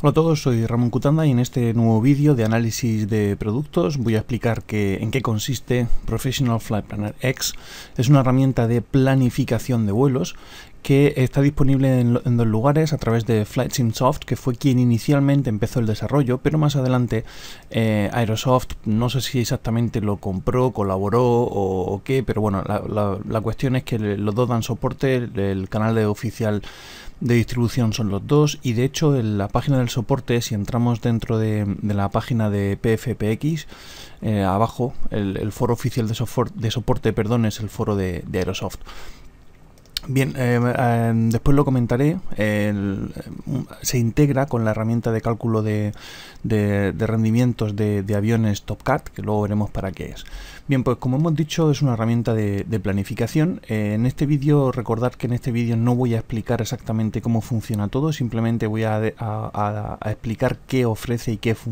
Hola a todos, soy Ramón Cutanda y en este nuevo vídeo de análisis de productos voy a explicar que, en qué consiste Professional Flight Planner X. Es una herramienta de planificación de vuelos que está disponible en, dos lugares a través de Flight Soft, que fue quien inicialmente empezó el desarrollo, pero más adelante eh, Aerosoft, no sé si exactamente lo compró, colaboró o, qué, pero bueno, la, cuestión es que los dos dan soporte, el, canal de oficial de distribución son los dos y de hecho en la página del soporte si entramos dentro de, la página de PFPX eh, abajo el, foro oficial de, de soporte perdón es el foro de, de Aerosoft Bien, eh, em, después lo comentaré. Em, se integra con la herramienta de cálculo de, rendimientos de, aviones TopCat, que luego veremos para qué es. Bien, pues como hemos dicho, es una herramienta de, planificación. Eh, en este vídeo, recordad que en este vídeo no voy a explicar exactamente cómo funciona todo, simplemente voy a, a explicar qué ofrece y qué funciona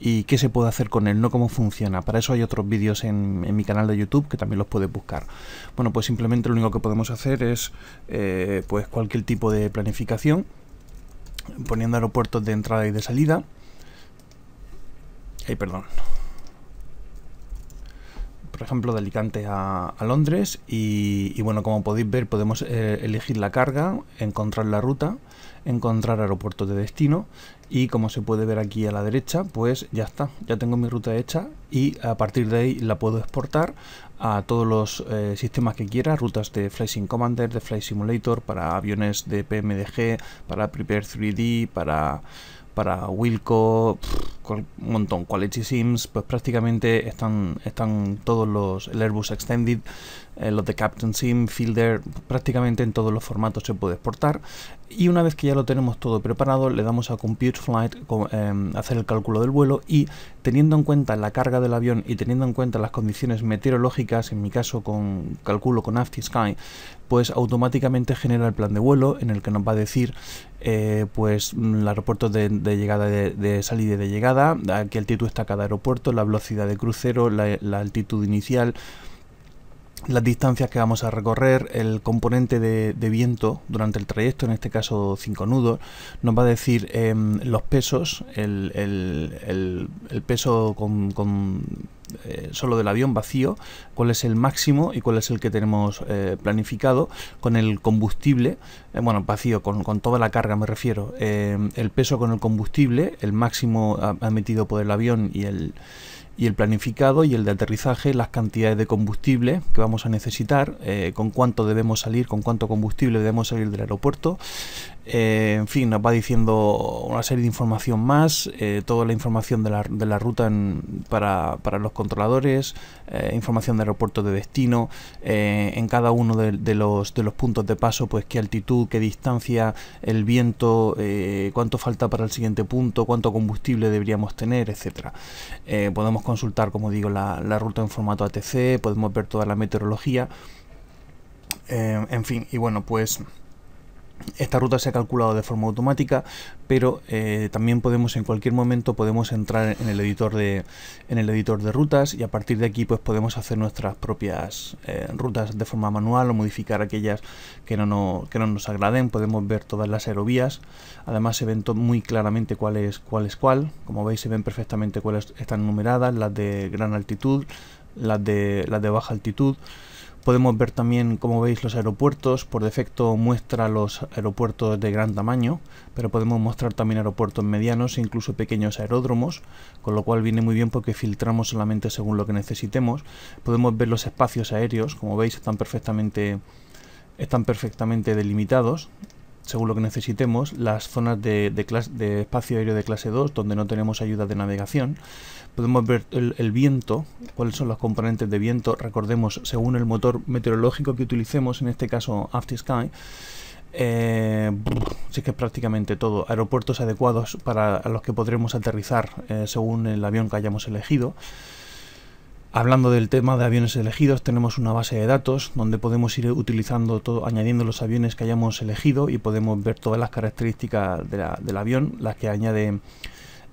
y qué se puede hacer con él, no cómo funciona. Para eso hay otros vídeos en, mi canal de YouTube que también los puedes buscar. Bueno, pues simplemente lo único que podemos hacer es eh, pues cualquier tipo de planificación, poniendo aeropuertos de entrada y de salida. Ay, perdón por ejemplo, de Alicante a, Londres y, bueno, como podéis ver podemos eh, elegir la carga, encontrar la ruta, encontrar aeropuertos de destino y como se puede ver aquí a la derecha, pues ya está, ya tengo mi ruta hecha y a partir de ahí la puedo exportar a todos los eh, sistemas que quiera, rutas de Flight Commander, de Flight Simulator, para aviones de PMDG, para Prepare 3D, para para Wilco, un montón, Quality Sims, pues prácticamente están, están todos los, Airbus Extended, eh, los de Captain Sim, Fielder, prácticamente en todos los formatos se puede exportar. Y una vez que ya lo tenemos todo preparado, le damos a Compute Flight, em, hacer el cálculo del vuelo y teniendo en cuenta la carga del avión y teniendo en cuenta las condiciones meteorológicas, en mi caso con cálculo con Sky, pues automáticamente genera el plan de vuelo en el que nos va a decir eh, pues mm, el aeropuerto de de llegada de, salida y de llegada, a qué altitud está cada aeropuerto, la velocidad de crucero, la, altitud inicial, las distancias que vamos a recorrer, el componente de, viento durante el trayecto, en este caso 5 nudos, nos va a decir em, los pesos, el, el, peso con eh, solo del avión vacío, cuál es el máximo y cuál es el que tenemos eh, planificado con el combustible, eh, bueno, vacío, con, toda la carga me refiero, el peso con el combustible, el máximo admitido por el avión y el y el planificado y el de aterrizaje, las cantidades de combustible que vamos a necesitar, eh, con cuánto debemos salir, con cuánto combustible debemos salir del aeropuerto. Eh, en fin, nos va diciendo una serie de información más, eh, toda la información de la, ruta para, los controladores, información de aeropuerto de destino, en cada uno de, los, de los puntos de paso, pues qué altitud, qué distancia, el viento, cuánto falta para el siguiente punto, cuánto combustible deberíamos tener, etcétera. podemos consultar, como digo, la, ruta en formato ATC, podemos ver toda la meteorología, eh, en fin, y bueno, pues esta ruta se ha calculado de forma automática, pero eh, también podemos en cualquier momento podemos entrar en el editor de en el editor de rutas y a partir de aquí pues podemos hacer nuestras propias eh, rutas de forma manual o modificar aquellas que no, nos agraden. Podemos ver todas las aerovías. Además se ven muy claramente cuál es cuál es cuál. Como veis se ven perfectamente cuáles están numeradas, las de gran altitud, las de las de baja altitud. Podemos ver también, como veis, los aeropuertos. Por defecto muestra los aeropuertos de gran tamaño, pero podemos mostrar también aeropuertos medianos e incluso pequeños aeródromos, con lo cual viene muy bien porque filtramos solamente según lo que necesitemos. Podemos ver los espacios aéreos, como veis, están perfectamente, están perfectamente delimitados según lo que necesitemos, las zonas de, espacio aéreo de clase 2, donde no tenemos ayuda de navegación. Podemos ver el, viento, cuáles son los componentes de viento, recordemos, según el motor meteorológico que utilicemos, en este caso sky Eh, sí que es prácticamente todo. Aeropuertos adecuados para los que podremos aterrizar eh, según el avión que hayamos elegido. Hablando del tema de aviones elegidos, tenemos una base de datos donde podemos ir utilizando, todo, añadiendo los aviones que hayamos elegido y podemos ver todas las características del avión, las que añade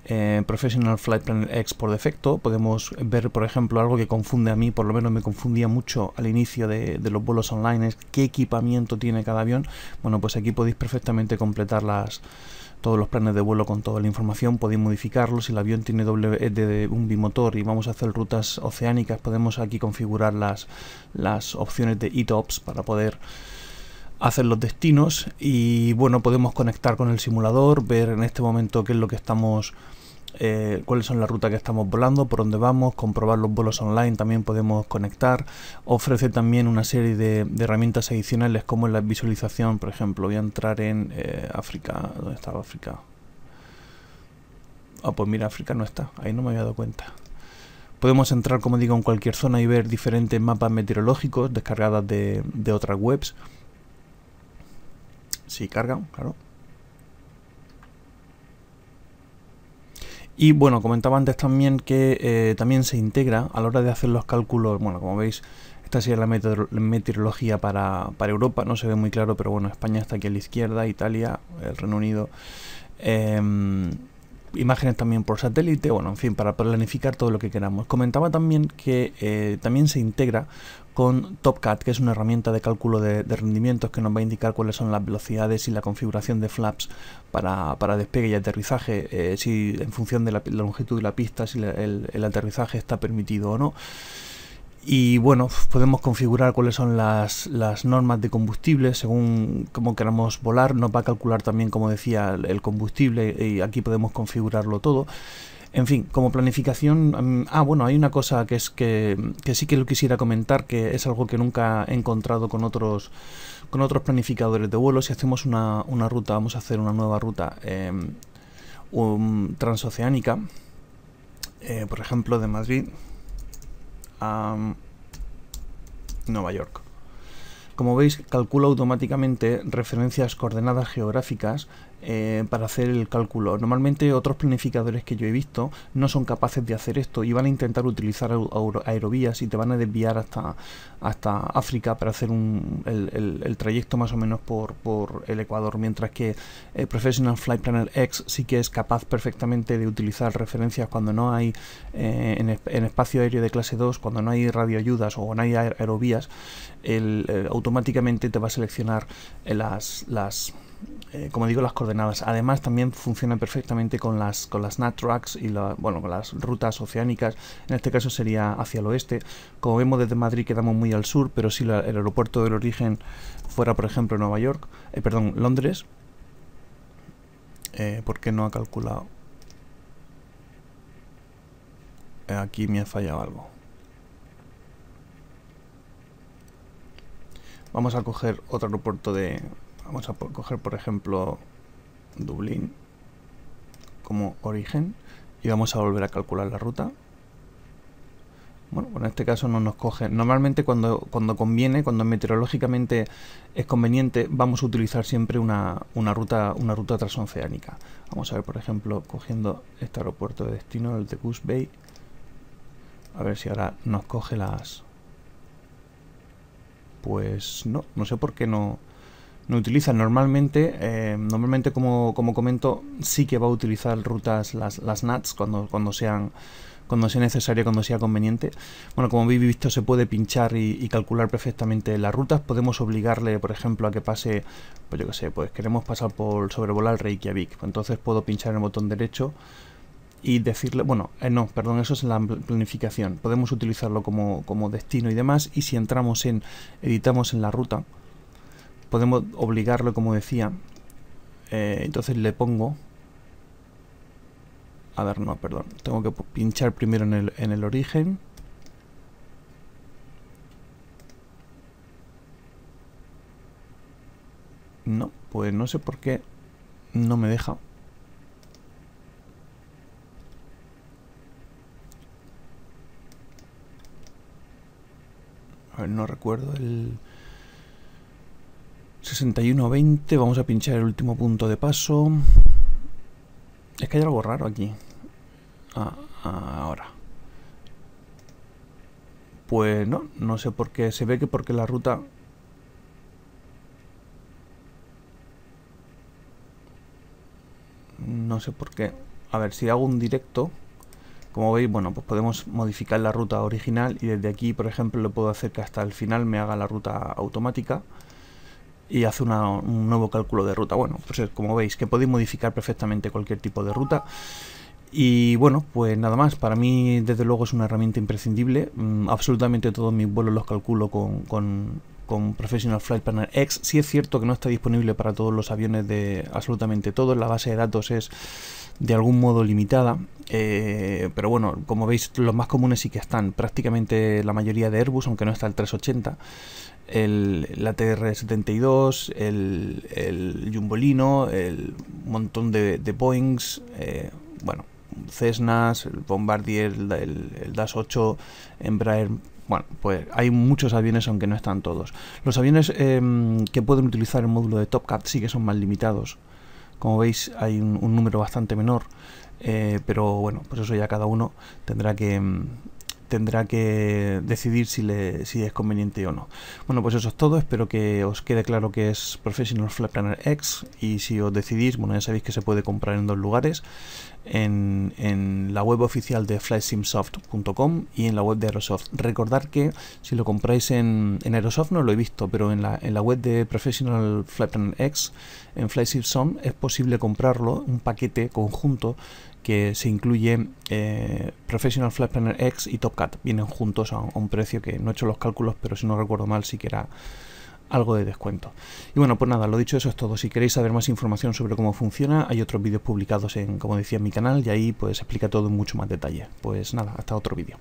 eh, Professional Flight Plan X por defecto. Podemos ver, por ejemplo, algo que confunde a mí, por lo menos me confundía mucho al inicio de, de los vuelos online, es qué equipamiento tiene cada avión. Bueno, pues aquí podéis perfectamente completar las, todos los planes de vuelo con toda la información, podéis modificarlos, si el avión tiene doble eh, de un bimotor y vamos a hacer rutas oceánicas, podemos aquí configurar las, las opciones de ETOPS para poder hacer los destinos y bueno, podemos conectar con el simulador, ver en este momento qué es lo que estamos eh, cuáles son las rutas que estamos volando, por dónde vamos, comprobar los vuelos online, también podemos conectar. Ofrece también una serie de, herramientas adicionales como la visualización, por ejemplo, voy a entrar en eh, África, ¿dónde estaba África? Ah, pues mira, África no está, ahí no me había dado cuenta. Podemos entrar, como digo, en cualquier zona y ver diferentes mapas meteorológicos descargadas de, de otras webs. Si cargan, claro. Y bueno, comentaba antes también que eh, también se integra a la hora de hacer los cálculos, bueno, como veis, esta sería la meteorología para, Europa, no se ve muy claro, pero bueno, España está aquí a la izquierda, Italia, el Reino Unido. Em, imágenes también por satélite, bueno, en fin, para planificar todo lo que queramos. Comentaba también que eh, también se integra con TopCat, que es una herramienta de cálculo de, rendimientos que nos va a indicar cuáles son las velocidades y la configuración de flaps para, despegue y aterrizaje, eh, si en función de la, longitud de la pista, si el aterrizaje está permitido o no y bueno, podemos configurar cuáles son las, normas de combustible según cómo queramos volar. Nos va a calcular también, como decía, el combustible y aquí podemos configurarlo todo. En fin, como planificación... Mm, ah, bueno, hay una cosa que es que, sí que lo quisiera comentar, que es algo que nunca he encontrado con otros, con otros planificadores de vuelo. Si hacemos una, ruta, vamos a hacer una nueva ruta em, transoceánica, eh, por ejemplo, de Madrid Mm, Nueva York. Como veis, calcula automáticamente referencias coordenadas geográficas eh, para hacer el cálculo. Normalmente otros planificadores que yo he visto no son capaces de hacer esto y van a intentar utilizar aerovías y te van a desviar hasta, hasta África para hacer el, trayecto más o menos por, el Ecuador, mientras que el eh, Professional Flight Planner X sí que es capaz perfectamente de utilizar referencias cuando no hay eh, en, espacio aéreo de clase 2, cuando no hay radioayudas o no hay aerovías, automáticamente te va a seleccionar las, las eh, como digo, las coordenadas. Además, también funciona perfectamente con las, con las y bueno, con las rutas oceánicas. En este caso sería hacia el oeste. Como vemos, desde Madrid quedamos muy al sur, pero si el aeropuerto del origen fuera, por ejemplo, Nueva York, eh, perdón, Londres, porque eh, ¿por qué no ha calculado? aquí me ha fallado algo. Vamos a coger otro aeropuerto de, Vamos a coger, por ejemplo, Dublín como origen y vamos a volver a calcular la ruta. Bueno, en este caso no nos coge. Normalmente cuando, cuando conviene, cuando meteorológicamente es conveniente, vamos a utilizar siempre una, ruta, una ruta transoceánica. Vamos a ver, por ejemplo, cogiendo este aeropuerto de destino, el de Goose Bay. A ver si ahora nos coge las... Pues no, no sé por qué no no utiliza Normalmente, eh, normalmente como, como, comento, sí que va a utilizar rutas las, las NATs cuando, cuando sean cuando sea necesario, cuando sea conveniente. Bueno, como habéis visto, se puede pinchar y, calcular perfectamente las rutas. Podemos obligarle, por ejemplo, a que pase, pues yo qué sé, pues queremos pasar por sobrevolar Reykjavik. Entonces puedo pinchar el botón derecho y decirle, bueno, eh, no, perdón, eso es la planificación. Podemos utilizarlo como, como destino y demás. Y si entramos en, editamos en la ruta, podemos obligarlo, como decía. Eh, entonces le pongo... A ver, no, perdón. Tengo que pinchar primero en el, en el origen. No, pues no sé por qué no me deja. A ver, no recuerdo el... 61.20, vamos a pinchar el último punto de paso. Es que hay algo raro aquí. Ah, ahora. Pues no, no sé por qué. Se ve que porque la ruta... No sé por qué. A ver, si hago un directo... Como veis, bueno, pues podemos modificar la ruta original y desde aquí, por ejemplo, lo puedo hacer que hasta el final me haga la ruta automática y hace un nuevo cálculo de ruta. Bueno, pues como veis que podéis modificar perfectamente cualquier tipo de ruta. Y bueno, pues nada más, para mí desde luego es una herramienta imprescindible. Mm, absolutamente todos mis vuelos los calculo con, Professional Flight Planner X. si es cierto que no está disponible para todos los aviones de absolutamente todos, la base de datos es de algún modo limitada. Eh, pero bueno, como veis, los más comunes sí que están. Prácticamente la mayoría de Airbus, aunque no está el 380 el, la TR-72, el, Jumbolino, el montón de, de Boeings, eh, bueno, Cessnas, el Bombardier, el, el Dash 8, Embraer. Bueno, pues hay muchos aviones, aunque no están todos. Los aviones em, que pueden utilizar el módulo de TopCat sí que son más limitados. Como veis, hay un, número bastante menor. Eh, pero bueno, pues eso ya cada uno tendrá que, em, tendrá que decidir si, le, si es conveniente o no. Bueno, pues eso es todo. Espero que os quede claro que es Professional Flight Planner X y si os decidís, bueno, ya sabéis que se puede comprar en dos lugares, en, en la web oficial de flightsimsoft.com y en la web de Aerosoft. Recordad que si lo compráis en, en Aerosoft no lo he visto, pero en la, en la web de Professional Flight Planner X, en FlightSimsoft, es posible comprarlo, un paquete conjunto que se incluye eh, Professional Flat Planner X y TopCat. Vienen juntos a, un precio que no he hecho los cálculos, pero si no recuerdo mal, sí que era algo de descuento. Y bueno, pues nada, lo dicho, eso es todo. Si queréis saber más información sobre cómo funciona, hay otros vídeos publicados en, como decía, en mi canal y ahí pues explica todo en mucho más detalle. Pues nada, hasta otro vídeo.